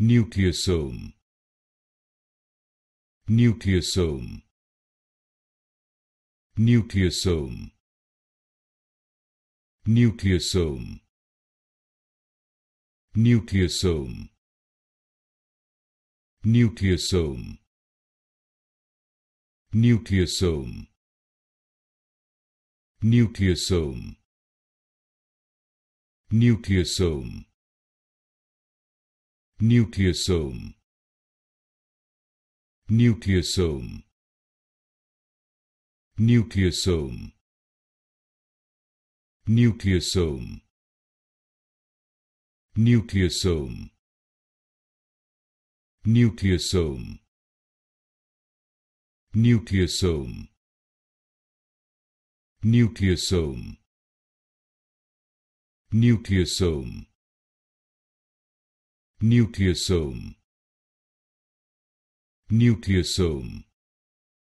nucleosome nucleosome nucleosome nucleosome nucleosome nucleosome nucleosome nucleosome nucleosome nucleosome nucleosome nucleosome nucleosome nucleosome nucleosome nucleosome nucleosome nucleosome nucleosome nucleosome